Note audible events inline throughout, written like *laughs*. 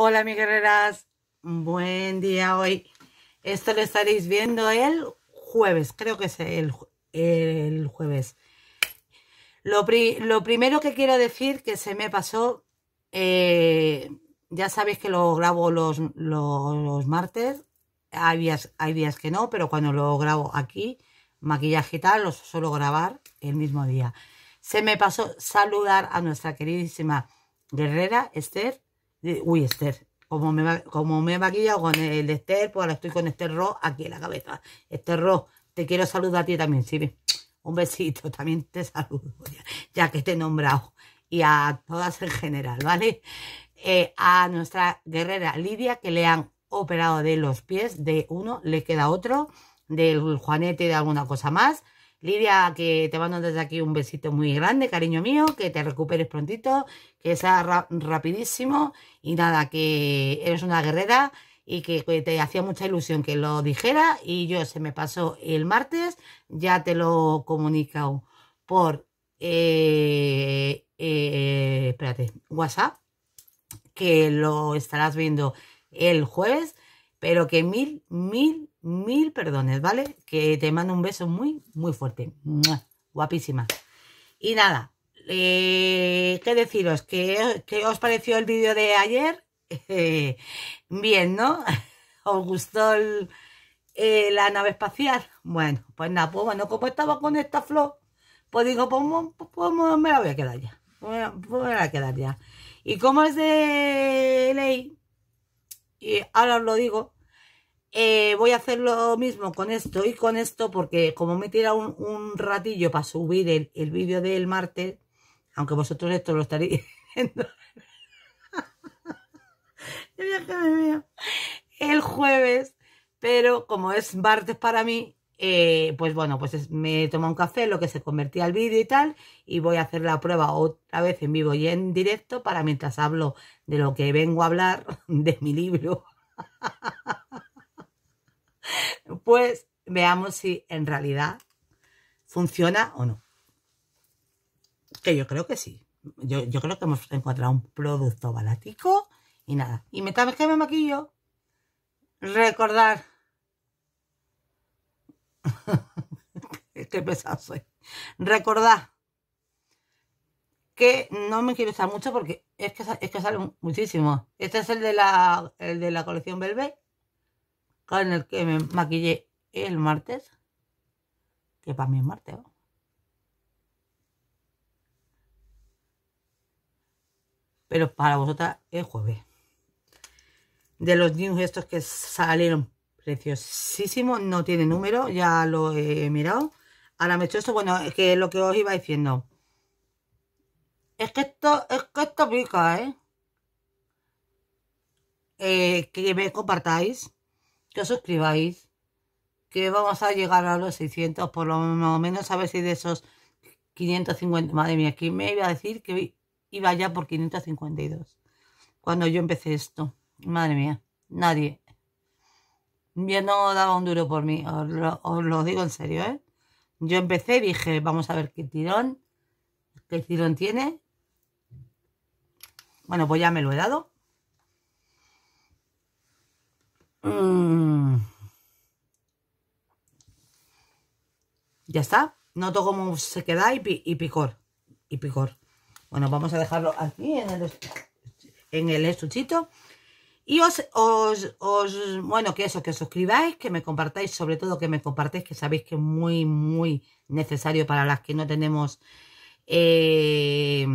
Hola, mis guerreras. Buen día hoy. Esto lo estaréis viendo el jueves. Creo que es el, el jueves. Lo, lo, primero que quiero decir que se me pasó... Eh, ya sabéis que lo grabo los, los, martes. Hay días, hay días, que no, pero cuando lo grabo aquí, maquillaje y tal, lo suelo grabar el mismo día. Se me pasó saludar a nuestra queridísima guerrera Esther Uy, Esther. Como me, me he maquillado con el Esther, pues ahora estoy con Esther Ro aquí en la cabeza. Esther Ro, te quiero saludar a ti también, sí. Un besito, también te saludo, ya, que te he nombrado. Y a todas en general, ¿vale? Eh, a nuestra guerrera Lidia, que le han operado de los pies, de uno le queda otro, del juanete de alguna cosa más. Lidia, que te mando desde aquí un besito muy grande, cariño mío, que te recuperes prontito, que sea rapidísimo y nada, que eres una guerrera y que, te hacía mucha ilusión que lo dijera y yo se me pasó el martes, ya te lo he comunicado por, eh, eh WhatsApp, que lo estarás viendo el jueves, pero que mil, mil mil perdones, ¿vale? Que te mando un beso muy, muy fuerte. Guapísima. Y nada, eh, ¿qué deciros? ¿Qué, ¿Qué, os pareció el vídeo de ayer? *laughs* bien, ¿no? *laughs* ¿Os gustó eh, la nave espacial? Bueno, pues nada, pues bueno, como estaba con esta flor, pues digo, pues, pues, pues, pues me la voy a quedar ya. me la voy a quedar ya. Y como es de ley, y ahora os lo digo, eh, voy a hacer lo mismo con esto y con esto porque como me tira un, un ratillo para subir el, vídeo del martes, aunque vosotros esto lo estaréis *laughs* viendo. *laughs* el jueves, pero como es martes para mí, eh, pues bueno, pues me tomo un café, lo que se convertía al vídeo y tal, y voy a hacer la prueba otra vez en vivo y en directo para mientras hablo de lo que vengo a hablar *laughs* de mi libro. *laughs* pues veamos si en realidad funciona o no. Que yo creo que sí. Yo, creo que hemos encontrado un producto balático y nada. Y me vez que me maquillo, recordar. *laughs* Qué pesado soy. Recordad que no me quiero estar mucho porque es que, es que sale muchísimo. Este es el de la, colección Belbe. En el que me maquillé el martes. Que para mí es martes, Pero para vosotras es jueves. De los news estos que salieron preciosísimos, no tiene número, ya lo he mirado. Ahora me he hecho esto, bueno, es que lo que os iba diciendo. Es que esto, es que esto pica, eh, eh que me compartáis suscribáis, que vamos a llegar a los 600, por lo menos a ver si de esos 550, madre mía, que me iba a decir que iba ya por 552, cuando yo empecé esto, madre mía, nadie, Ya no daba un duro por mí, os lo, digo en serio, ¿eh? Yo empecé, dije, vamos a ver qué tirón, qué tirón tiene. Bueno, pues ya me lo he dado. Mm. Ya está. Noto cómo se queda y, picor. Y picor. Bueno, vamos a dejarlo aquí en el, estuchito. Y os, bueno, que eso, que os suscribáis, que me compartáis, sobre todo que me compartáis, que sabéis que es muy, muy necesario para las que no tenemos eh,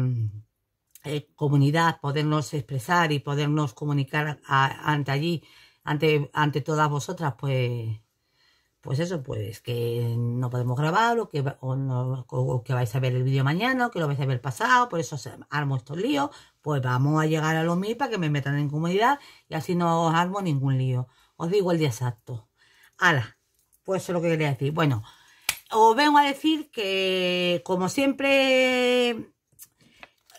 eh, comunidad, podernos expresar y podernos comunicar ante allí ante, todas vosotras, pues, pues eso, pues que no podemos grabar o que, que vais a ver el vídeo mañana o que lo vais a ver pasado, por eso armo estos líos, pues vamos a llegar a los mil para que me metan en comunidad y así no os armo ningún lío. Os digo el día exacto. Hala, pues eso es lo que quería decir. Bueno, os vengo a decir que como siempre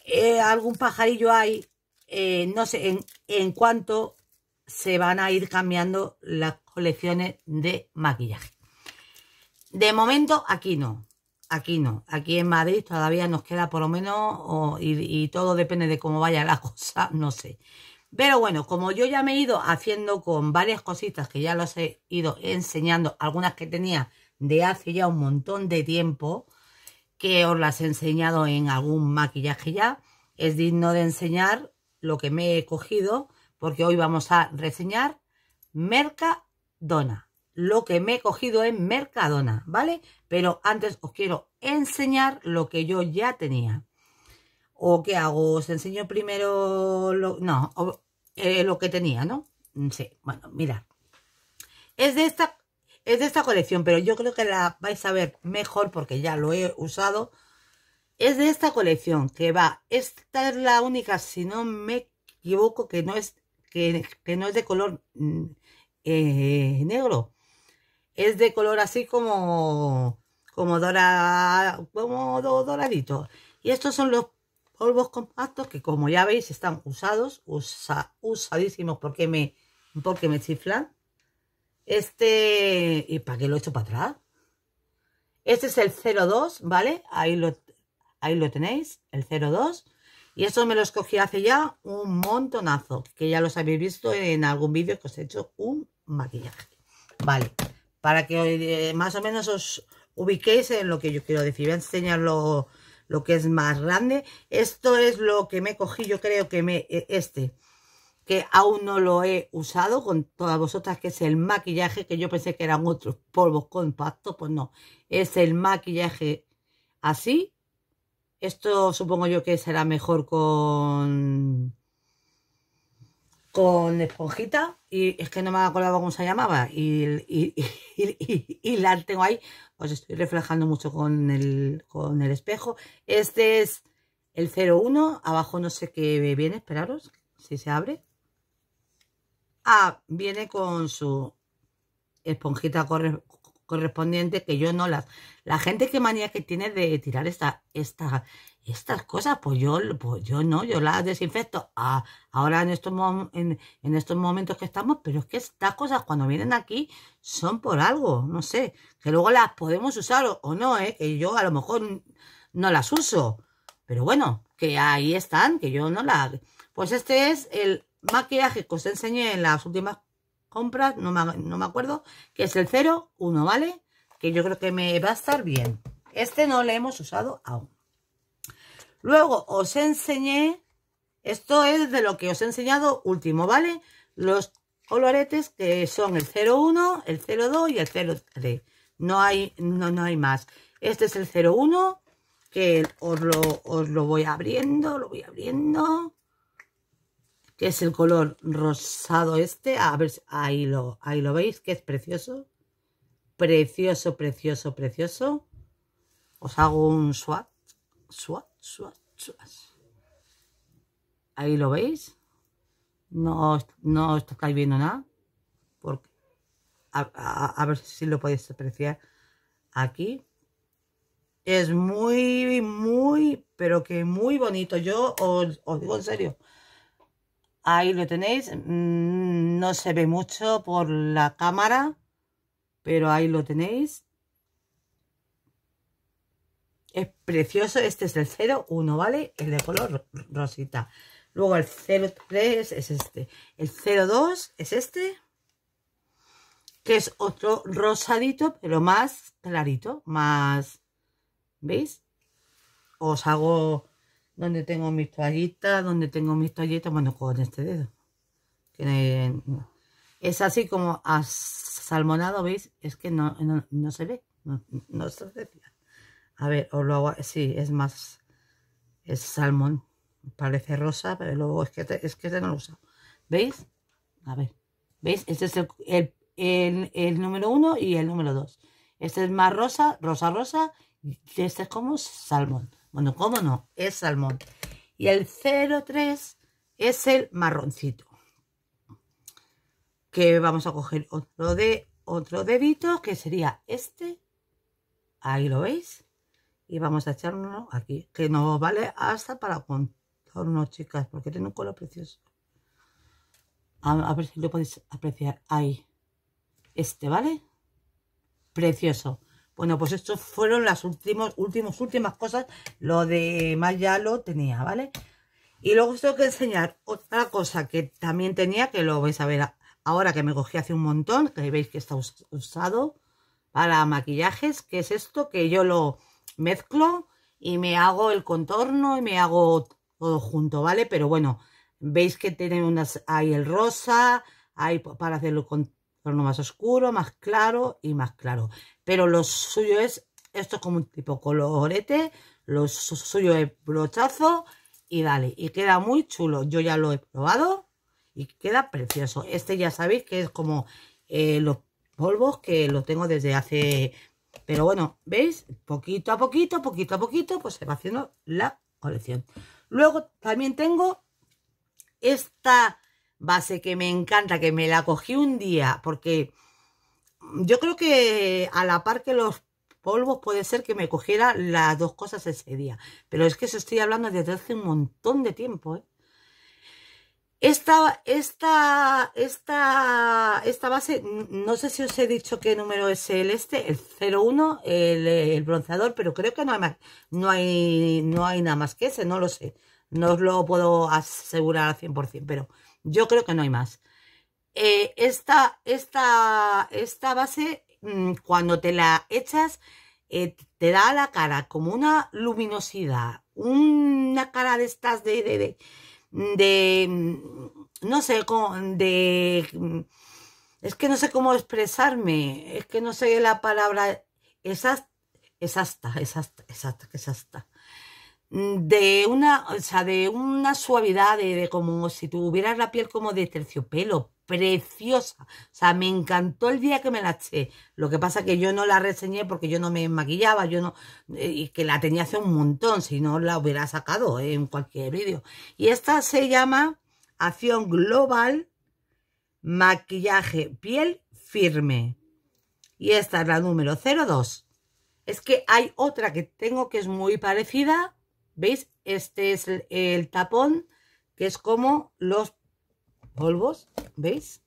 eh, algún pajarillo hay, eh, no sé en, en se van a ir cambiando las colecciones de maquillaje. De momento aquí no, aquí no. Aquí en Madrid todavía nos queda por lo menos, y, todo depende de cómo vaya la *laughs* cosa, no sé. Pero bueno, como yo ya me he ido haciendo con varias cositas que ya las he ido enseñando, algunas que tenía de hace ya un montón de tiempo, que os las he enseñado en algún maquillaje ya, es digno de enseñar lo que me he cogido porque hoy vamos a reseñar Mercadona, lo que me he cogido en Mercadona, ¿vale? Pero antes os quiero enseñar lo que yo ya tenía. ¿O qué hago? ¿Os enseño primero lo, no, eh, lo que tenía, no? Mm, sí, bueno, mirad. Es de, esta, es de esta colección, pero yo creo que la vais a ver mejor porque ya lo he usado es de esta colección que va, esta es la única, si no me equivoco, que no es que, no es de color mm, eh, negro. Es de color así como, como, como doradito. Y estos son los polvos compactos que como ya veis están usados, usadísimos porque me, porque me chiflan. Este, ¿y para qué lo he hecho para atrás? Este es el 02, ¿vale? Ahí lo, ahí lo tenéis, el 02. Y eso me lo escogí hace ya un montonazo, que ya los habéis visto en algún vídeo que os he hecho un maquillaje. Vale, para que eh, más o menos os ubiquéis en lo que yo quiero decir. Voy a enseñar lo, que es más grande. Esto es lo que me cogí, yo creo que me e, este, que aún no lo he usado con todas vosotras, que es el maquillaje, que yo pensé que eran otros polvos compactos, pues no. Es el maquillaje así, esto supongo yo que será mejor con con esponjita y es que no me acordaba cómo se llamaba y, la tengo ahí os estoy reflejando mucho con el, con el espejo este es el 01 abajo no sé qué viene esperaros si se abre ah viene con su esponjita corre, correspondiente que yo no las... La gente que manía que tiene de tirar esta, esta, estas cosas, pues yo, pues yo no, yo las desinfecto a ah, ahora en estos, en, en, estos momentos que estamos, pero es que estas cosas cuando vienen aquí son por algo, no sé, que luego las podemos usar o, no, ¿eh? que yo a lo mejor no las uso, pero bueno, que ahí están, que yo no las... Pues este es el maquillaje que os enseñé en las últimas compras, no me, no me acuerdo, que es el 01, ¿vale? Que yo creo que me va a estar bien. Este no le hemos usado aún. Luego os enseñé, esto es de lo que os he enseñado último, ¿vale? Los coloretes que son el 01, el 02 y el 03. No hay, no, no hay más. Este es el 01, que os lo, os lo voy abriendo, lo voy abriendo que es el color rosado este. A ver, ahí lo, ahí lo veis, que es precioso. Precioso, precioso, precioso. Os hago un swatch, swatch, swatch, swatch. Ahí lo veis. No, no os estáis viendo nada. Porque, a, ver si lo podéis apreciar aquí es muy, muy, pero que muy bonito. Yo os digo en serio, Ahí lo tenéis. Mm, no se ve mucho por la cámara, pero ahí lo tenéis. Es precioso. Este es el 01, ¿vale? El de color rosita. Luego el 03 es este. El 02 es este. Que es otro rosadito, pero más clarito. Más... ¿Veis? Os hago donde tengo mis toallitas, donde tengo mis toallitas, bueno, con este dedo. Eh, es así como salmonado, ¿veis? Es que no, no, se ve, no, se ve. A ver, os lo hago, sí, es más, es salmón, parece rosa, pero luego es que, es que este no lo uso. ¿Veis? A ver, ¿veis? Este es el, el número uno y el número dos. Este es más rosa, rosa, rosa, y este es como salmón. Bueno, cómo no, es salmón. Y el 03 es el marroncito. Que vamos a coger otro, de, otro dedito, que sería este. Ahí lo veis. Y vamos a echar uno aquí, que no vale hasta para contornos, chicas, porque tiene un color precioso. A, a ver si lo podéis apreciar ahí. Este, ¿vale? Precioso. Bueno, pues estos fueron las últimos, últimos, últimas cosas. Lo de más ya lo tenía, ¿vale? Y luego os tengo que enseñar otra cosa que también tenía, que lo vais a ver ahora que me cogí hace un montón, que veis que está usado para maquillajes, que es esto, que yo lo mezclo y me hago el contorno y me hago todo junto, ¿vale? Pero bueno, veis que tiene unas, hay el rosa, hay para hacerlo con Torno más oscuro, más claro y más claro. Pero lo suyo es, esto es como un tipo colorete, lo suyo es brochazo y dale. Y queda muy chulo, yo ya lo he probado y queda precioso. Este ya sabéis que es como eh, los polvos que lo tengo desde hace... Pero bueno, ¿veis? Poquito a poquito, poquito a poquito, pues se va haciendo la colección. Luego también tengo esta base que me encanta, que me la cogí un día, porque yo creo que a la par que los polvos puede ser que me cogiera las dos cosas ese día. Pero es que eso estoy hablando desde hace un montón de tiempo. ¿eh? Esta, esta, esta, esta base, no sé si os he dicho qué número es el este, el 01, el, el bronceador, pero creo que no hay, más, no, hay, no hay nada más que ese, no lo sé. No os lo puedo asegurar al 100%, pero yo creo que no hay más. Eh, esta, esta, esta base, mm, cuando te la echas, eh, te da la cara como una luminosidad, una cara de estas de, de, de, mm, mm, no sé, de... Es que no sé cómo expresarme, es que no sé la palabra es hasta, exacta, exacta, es hasta. Mm, de una, o sea, de una suavidad, de, como si tuvieras la piel como de terciopelo, preciosa. O sea, me encantó el día que me la eché. Lo que pasa que yo no la reseñé porque yo no me maquillaba, yo no, eh, y que la tenía hace un montón, si no la hubiera sacado eh, en cualquier vídeo. Y esta se llama Acción Global Maquillaje Piel Firme. Y esta es la número 02. Es que hay otra que tengo que es muy parecida, ¿Veis? Este es el, tapón, que es como los polvos, ¿veis?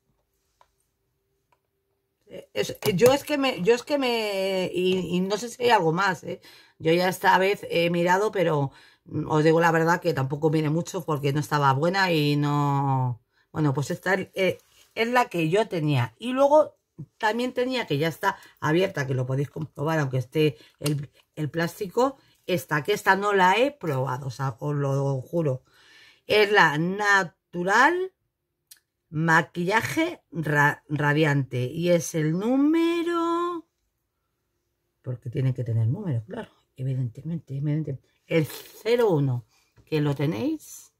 Eh, eh, yo es que me, yo es que me, y, no sé si hay algo más, ¿eh? Yo ya esta vez he mirado, pero mm, os digo la verdad que tampoco viene mucho porque no estaba buena y no... Bueno, pues esta es la que yo tenía. Y luego también tenía, que ya está abierta, que lo podéis comprobar, aunque esté el, el plástico, esta, que esta no la he probado, o os lo juro. Es la natural maquillaje radiante y es el número, porque tiene que tener número, claro, evidentemente, evidentemente. El 01, que lo tenéis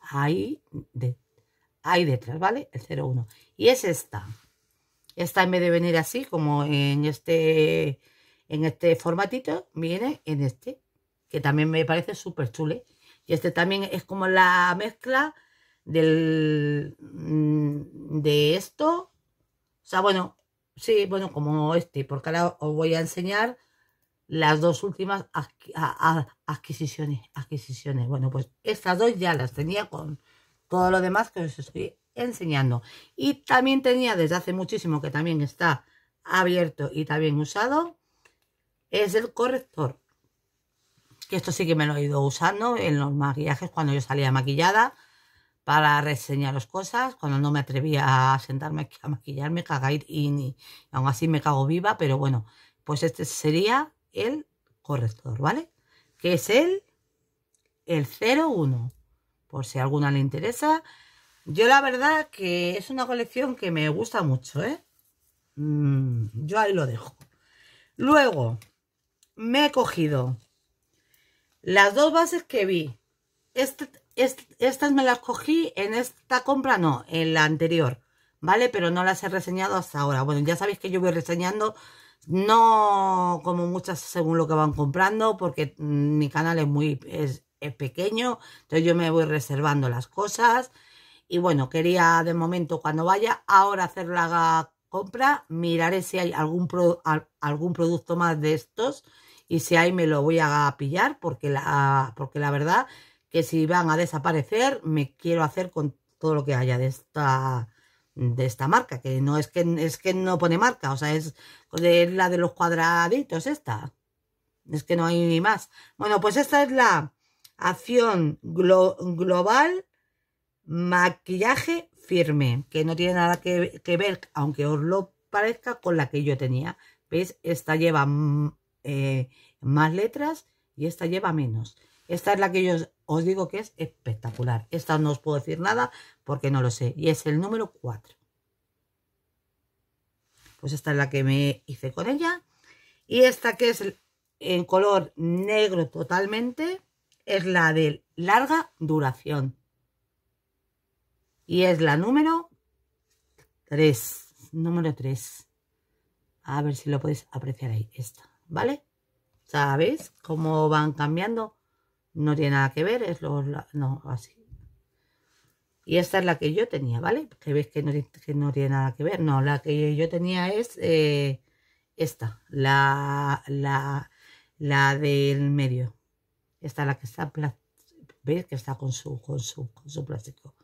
ahí, de, ahí detrás, ¿vale? El 01. Y es esta. Esta me vez de venir así, como en este en este formatito, viene en este, que también me parece súper chule. Y este también es como la mezcla del, mm, de esto. O sea, bueno, sí, bueno, como este, porque ahora os voy a enseñar las dos últimas adquisiciones, adquisiciones. Bueno, pues estas dos ya las tenía con todo lo demás que os estoy enseñando. Y también tenía desde hace muchísimo que también está abierto y también usado es el corrector. Que esto sí que me lo he ido usando en los maquillajes cuando yo salía maquillada para reseñar las cosas, cuando no me atrevía a sentarme a maquillarme, cagáis y ni, aún así me cago viva, pero bueno, pues este sería el corrector, ¿vale? Que es el, el 01, por si a alguna le interesa. Yo la verdad que es una colección que me gusta mucho, ¿eh? Mm, yo ahí lo dejo. Luego, me he cogido las dos bases que vi. Este, este, estas me las cogí en esta compra, no, en la anterior, ¿vale? Pero no las he reseñado hasta ahora. Bueno, ya sabéis que yo voy reseñando, no como muchas según lo que van comprando, porque mm, mi canal es muy es, pequeño, entonces yo me voy reservando las cosas. Y bueno, quería de momento cuando vaya ahora hacer la compra, miraré si hay algún, algún producto más de estos y si hay me lo voy a pillar porque la, porque la verdad que si van a desaparecer me quiero hacer con todo lo que haya de esta de esta marca, que no es que es que no pone marca, o sea, es la de los cuadraditos esta. Es que no hay ni más. Bueno, pues esta es la acción global maquillaje firme, que no tiene nada que, ver, aunque os lo parezca, con la que yo tenía. ¿Veis? Esta lleva mm, eh, más letras y esta lleva menos. Esta es la que yo os digo que es espectacular. Esta no os puedo decir nada porque no lo sé. Y es el número 4. Pues esta es la que me hice con ella. Y esta que es en color negro totalmente es la de larga duración. Y es la número 3. Número 3. A ver si lo podéis apreciar ahí. Esta, ¿vale? ¿Sabéis cómo van cambiando? No tiene nada que ver, es lo... no, así. Y esta es la que yo tenía, ¿vale? Que veis que no, tiene nada que ver. No, la que yo tenía es eh, esta. La, la, la del medio. Esta es la que está... ¿Veis que está con su, con su plástico?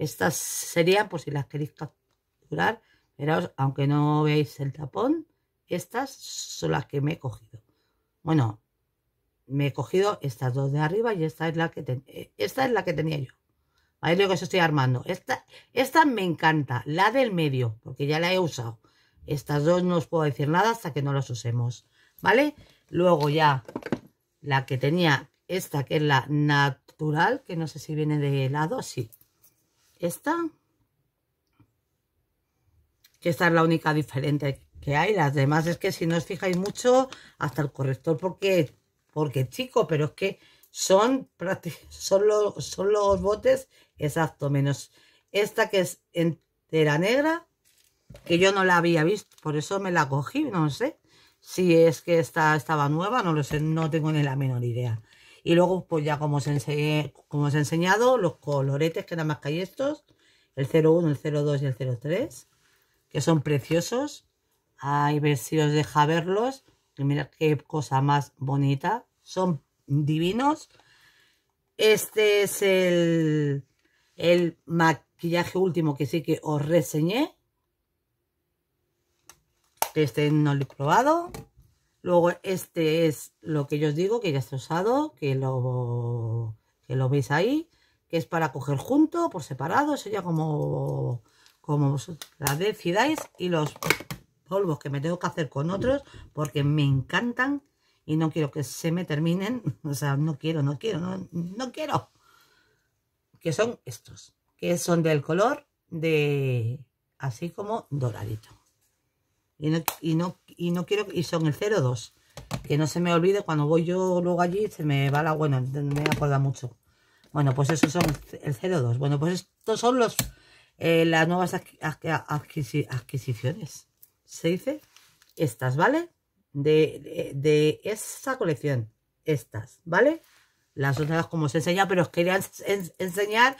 Estas serían, por si las queréis capturar, pero aunque no veáis el tapón, estas son las que me he cogido. Bueno, me he cogido estas dos de arriba y esta es la que, eh, esta es la que tenía yo. Ahí lo que os estoy armando. Esta, esta me encanta, la del medio, porque ya la he usado. Estas dos no os puedo decir nada hasta que no las usemos, ¿vale? Luego ya la que tenía, esta que es la natural, que no sé si viene de lado, sí esta, que esta es la única diferente que hay. Las demás es que si no os fijáis mucho, hasta el corrector, porque, porque chico, pero es que son, son, los, son los botes exacto, menos esta que es entera negra, que yo no la había visto, por eso me la cogí, no sé. Si es que esta estaba nueva, no lo sé, no tengo ni la menor idea. Y luego, pues ya como os, como he enseñado, los coloretes que nada más que hay estos, el 01, el 02 y el 03, que son preciosos. A ver si os deja verlos. Y mira qué cosa más bonita. Son divinos. Este es el, el maquillaje último que sí que os reseñé. Este no lo he probado. Luego este es lo que yo os digo, que ya está usado, que lo, que lo veis ahí, que es para coger junto, por separado, sería como, como la decidáis. Y los polvos que me tengo que hacer con otros, porque me encantan y no quiero que se me terminen. *laughs* O sea, no quiero, no quiero, no, no quiero. Que son estos, que son del color de así como doradito. Y no, y no, quiero... Y son el 02. Que no se me olvide, cuando voy yo luego allí, se me va la... Bueno, me acuerda mucho. Bueno, pues esos son el 02. Bueno, pues estos son los... Eh, las nuevas adquisiciones. Se dice estas, ¿vale? De, de, esa colección, estas, ¿vale? Las otras como os he enseñado, pero os quería enseñar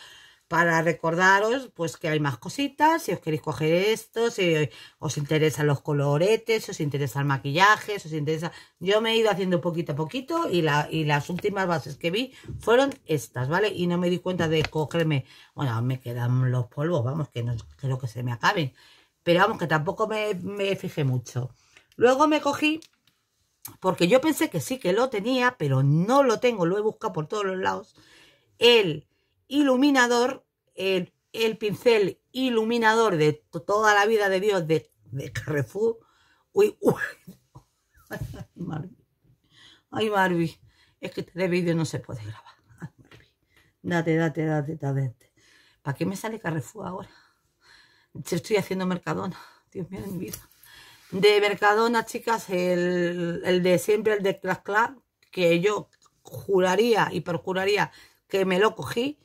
para recordaros pues que hay más cositas, si os queréis coger esto, si os interesan los coloretes, si os interesa el maquillaje, si os interesa... Yo me he ido haciendo poquito a poquito y, las últimas bases que vi fueron estas, ¿vale? Y no me di cuenta de cogerme... Bueno, me quedan los polvos, vamos, que no creo que se me acaben. Pero vamos, que tampoco me, me fijé mucho. Luego me cogí, porque yo pensé que sí que lo tenía, pero no lo tengo, lo he buscado por todos los lados, el iluminador, el, pincel iluminador de toda la vida de Dios de, Carrefour. Uy, Ay, Marvi. Ay, Es que este vídeo no se puede grabar. Ay, Date, date, date, date. ¿Para qué me sale Carrefour ahora? Estoy haciendo Mercadona. Dios mío, mi vida. De Mercadona, chicas, el, el de siempre, el de Clas Clas, que yo juraría y procuraría que me lo cogí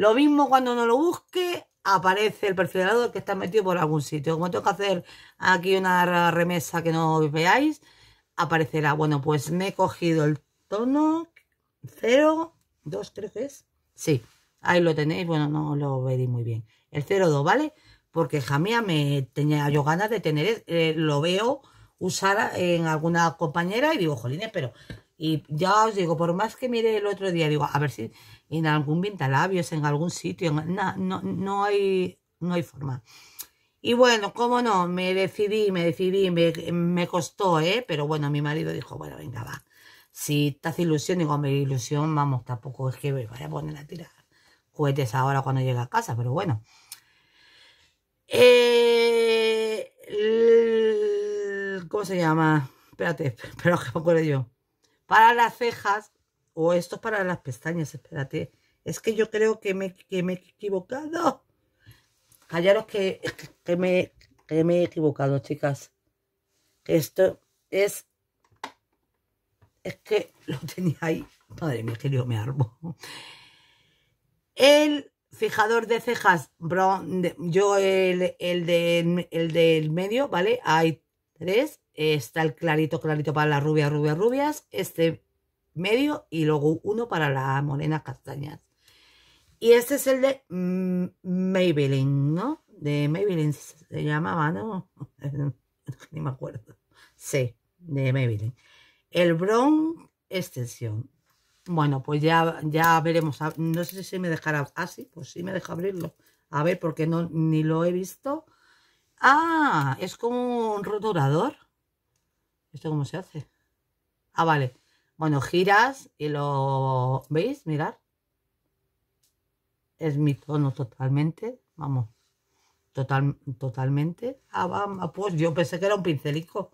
lo mismo cuando no lo busque, aparece el perfilador que está metido por algún sitio. Como tengo que hacer aquí una remesa que no veáis, aparecerá. Bueno, pues me he cogido el tono 0, 2 creo Sí, ahí lo tenéis. Bueno, no lo veréis muy bien. El 02, ¿vale? Porque jamía me tenía yo ganas de tener, eh, lo veo usar en alguna compañera y digo, jolines, pero y ya os digo, por más que mire el otro día, digo, a ver si en algún labios en algún sitio, no, no, no, hay, no hay forma. Y bueno, cómo no, me decidí, me decidí, me, costó, ¿eh? Pero bueno, mi marido dijo, bueno, venga, va. Si estás hace ilusión, digo, mi ilusión, vamos, tampoco es que me vaya a poner a tirar juguetes ahora cuando llegue a casa, pero bueno. Eh, ¿Cómo se llama? Espérate, *laughs* pero que me acuerdo yo para las cejas, o esto es para las pestañas, espérate. Es que yo creo que me, me he equivocado. Callaros que, me, que me he equivocado, chicas. esto es... Es que lo tenía ahí. Madre mía, que me armo. El fijador de cejas, bro, yo el, el, de el del medio, ¿vale? Hay tres está el clarito, clarito para las rubias, rubias, rubias, este medio y luego uno para las morenas castañas. Y este es el de Maybelline, ¿no? De Maybelline se llamaba, ¿no? *laughs* Ni me acuerdo. Sí, de Maybelline. El Brown Extensión. Bueno, pues ya, ya veremos. No sé si me dejará... así ah, pues sí me deja abrirlo. A ver, porque no, ni lo he visto. Ah, es como un rotulador. ¿Esto cómo se hace? Ah, vale. Bueno, giras y lo... ¿Veis? Mirar. Es mi tono totalmente. Vamos. Total, totalmente. Ah, ah, pues yo pensé que era un pincelico.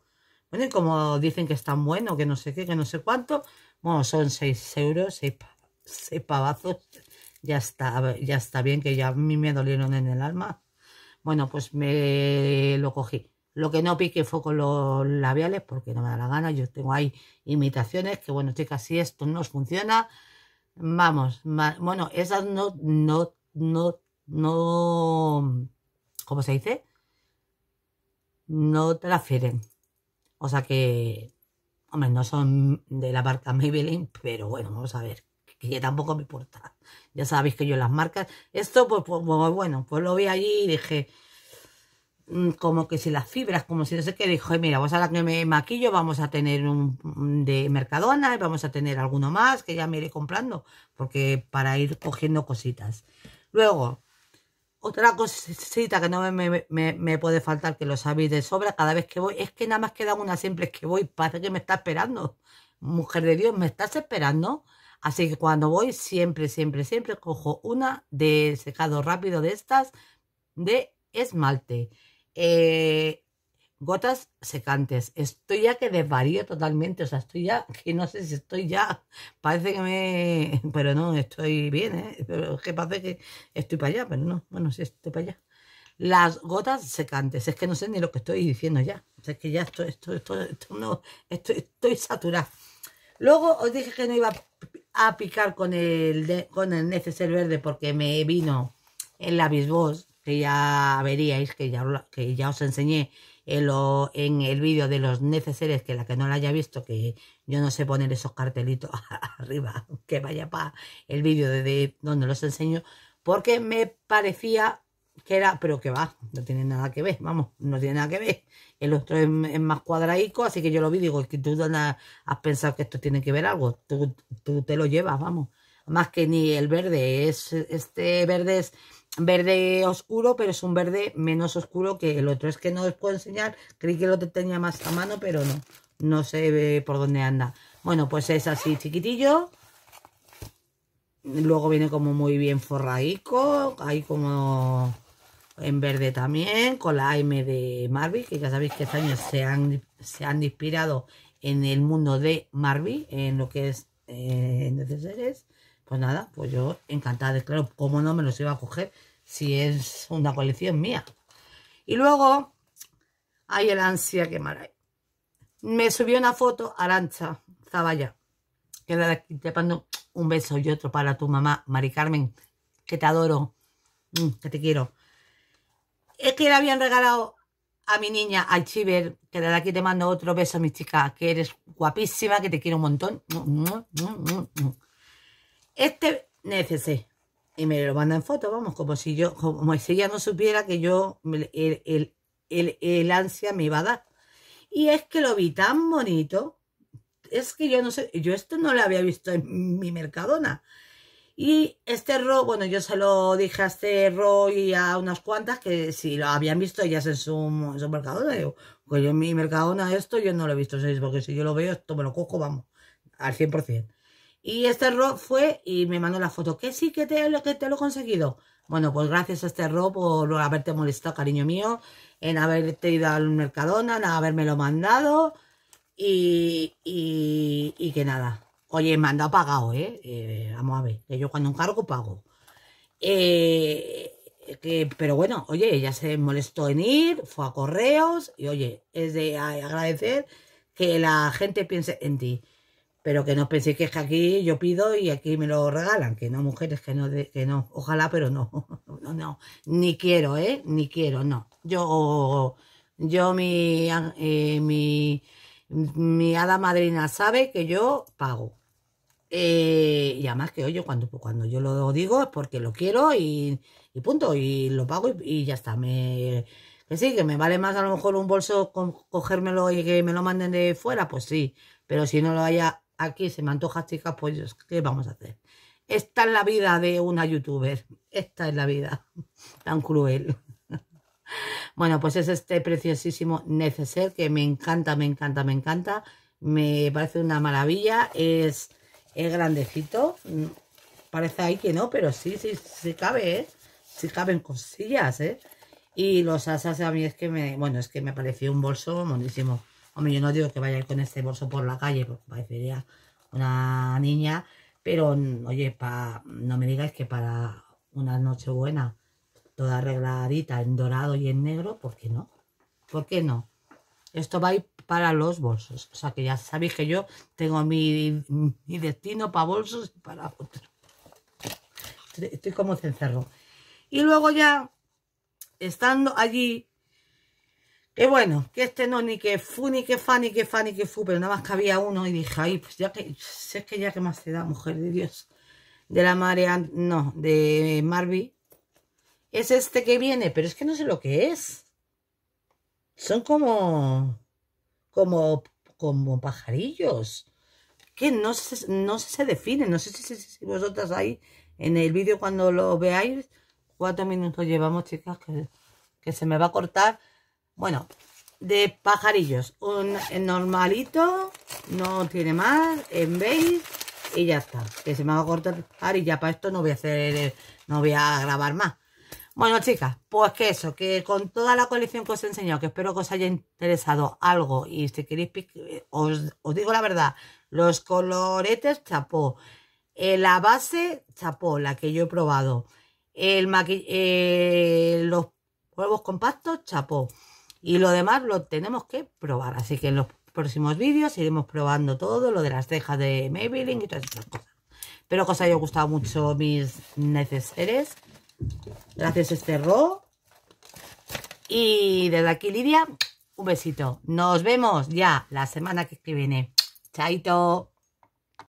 Bueno, y como dicen que es tan bueno, que no sé qué, que no sé cuánto. Bueno, son 6 euros, Seis pavazos. Ya está, ya está bien, que ya a mí me dolieron en el alma. Bueno, pues me lo cogí. Lo que no pique fue con los labiales porque no me da la gana. Yo tengo ahí imitaciones que, bueno, chicas, si esto no funciona, vamos, bueno, esas no, no, no, no, ¿cómo se dice? No transfieren. O sea que, hombre, no son de la marca Maybelline, pero bueno, vamos a ver, que tampoco me importa. Ya sabéis que yo las marcas, esto pues, pues, pues bueno, pues lo vi allí y dije, Mm, como que si las fibras, como si no sé qué, dijo, mira, Vamos a la que me maquillo vamos a tener un mm, de Mercadona y vamos a tener alguno más que ya me iré comprando, porque para ir cogiendo cositas. Luego, otra cosita que no me, puede faltar, que lo sabéis de sobra, cada vez que voy, es que nada más quedan unas simples que voy, parece que me está esperando. Mujer de Dios, me estás esperando. Así que cuando voy, siempre, siempre, siempre cojo una de secado rápido de estas de esmalte. Eh, gotas secantes. Estoy ya que desvarío totalmente, o sea, estoy ya *laughs* que no sé si estoy ya, parece que me, pero no, estoy bien, ¿eh? pero es que parece que estoy para allá, pero no, bueno, sí estoy para allá. Las gotas secantes, es que no sé ni lo que estoy diciendo ya, o sea, es que ya estoy, no, estoy, estoy saturada. Luego os dije que no iba a picar con el, con el neceser verde porque me vino en la bisbos que ya veríais, que ya, que ya os enseñé en, en el vídeo de los neceseres, que la que no la haya visto, que yo no sé poner esos cartelitos *laughs* arriba, que vaya para el vídeo de, donde los enseño, porque me parecía que era, pero que va, no tiene nada que ver, vamos, no tiene nada que ver. El otro es, más cuadradico, así que yo lo vi, digo, que tú has, pensado que esto tiene que ver algo, tú, tú te lo llevas, vamos. Más que ni el verde, es este verde es verde oscuro, pero es un verde menos oscuro que el otro. Es que no os puedo enseñar, creí que lo tenía más a mano, pero no. No sé eh, por dónde anda. Bueno, pues es así chiquitillo. Luego viene como muy bien forraico ahí como en verde también, con la AM de Marvel, que ya sabéis que este se han, se han inspirado en el mundo de Marvel, en lo que es eh, En Pues nada, pues yo encantada, claro, cómo no me los iba a coger si es una colección mía. Y luego hay el ansia que maray. Me subió una foto Arancha zavalla que aquí te mando un beso y otro para tu mamá, Mari Carmen, que te adoro, mm, que te quiero. Es que le habían regalado a mi niña, al Chiver, que desde aquí te mando otro beso, mi chica, que eres guapísima, que te quiero un montón. Mm, mm, este NFC y me lo manda en foto, vamos, como si yo, como si ella no supiera que yo, el, el, ansia me iba a dar. Y es que lo vi tan bonito, es que yo no sé, yo esto no lo había visto en mi Mercadona. Y este ro, bueno, yo se lo dije a este ro y a unas cuantas que si lo habían visto ellas en su, en mercadona. Digo, pues yo en mi mercadona esto yo no lo he visto, porque si yo lo veo esto me lo cojo, vamos, al 100%. Y este Rob fue y me mandó la foto. Que sí, que te, que te lo he conseguido. Bueno, pues gracias a este Rob por haberte molestado, cariño mío, en haberte ido al Mercadona, en lo mandado y, que nada. Oye, me han pagado, ¿eh? ¿eh? Vamos a ver, yo cuando encargo pago. Eh, pero bueno, oye, ella se molestó en ir, fue a correos y oye, es de agradecer que la gente piense en ti pero que no penséis que es que aquí yo pido y aquí me lo regalan, que no, mujeres, que no, que no, ojalá, pero no, *laughs* no, no, ni quiero, ¿eh? Ni quiero, no. Yo, yo, mi, eh, mi, mi hada madrina sabe que yo pago. Eh, y además que, oye, cuando, cuando yo lo digo es porque lo quiero y, y punto, y lo pago y, ya está, me... Que sí, que me vale más a lo mejor un bolso cogérmelo y que me lo manden de fuera, pues sí, pero si no lo haya aquí se me antoja, chicas, pues ¿qué vamos a hacer? Esta es la vida de una youtuber. Esta es la vida *laughs* tan cruel. *laughs* Bueno, pues es este preciosísimo neceser que me encanta, me encanta, me encanta. Me parece una maravilla. Es, es grandecito. Parece ahí que no, pero sí, sí, sí cabe, ¿eh? Sí caben cosillas, ¿eh? Y los asas a mí es que me... Bueno, es que me pareció un bolso monísimo. Hombre, yo no digo que vaya con este bolso por la calle, porque parecería una niña, pero oye, no me digáis que para una noche buena, toda arregladita en dorado y en negro, ¿por qué no? ¿Por qué no? Esto va a ir para los bolsos. O sea que ya sabéis que yo tengo mi, destino para bolsos y para otro. Estoy como cencerro. Y luego ya, estando allí, que bueno, que este no, ni que fu, ni que fa, ni que fa, ni que fu, pero nada más que había uno y dije, ay, pues ya que, sé es que ya que más se da, mujer de Dios, de la marea, no, de Marvi es este que viene, pero es que no sé lo que es. Son como, como, como pajarillos, que no se, no se define no sé si, si, si vosotras ahí, en el vídeo cuando lo veáis, Cuatro minutos llevamos, chicas, que, que se me va a cortar, bueno, de pajarillos. Un normalito, no tiene más, en beige y ya está. Que se me va a cortar y ya para esto no voy a hacer, no voy a grabar más. Bueno, chicas, pues que eso, que con toda la colección que os he enseñado, que espero que os haya interesado algo y si queréis, os, digo la verdad, los coloretes, chapó. Eh, la base, chapó, la que yo he probado. El eh, los huevos compactos, chapó. Y lo demás lo tenemos que probar. Así que en los próximos vídeos iremos probando todo lo de las cejas de Maybelline y todas esas cosas. Espero que os haya gustado mucho mis neceseres. Gracias este ro. Y desde aquí, Lidia, un besito. Nos vemos ya la semana que viene. Chaito.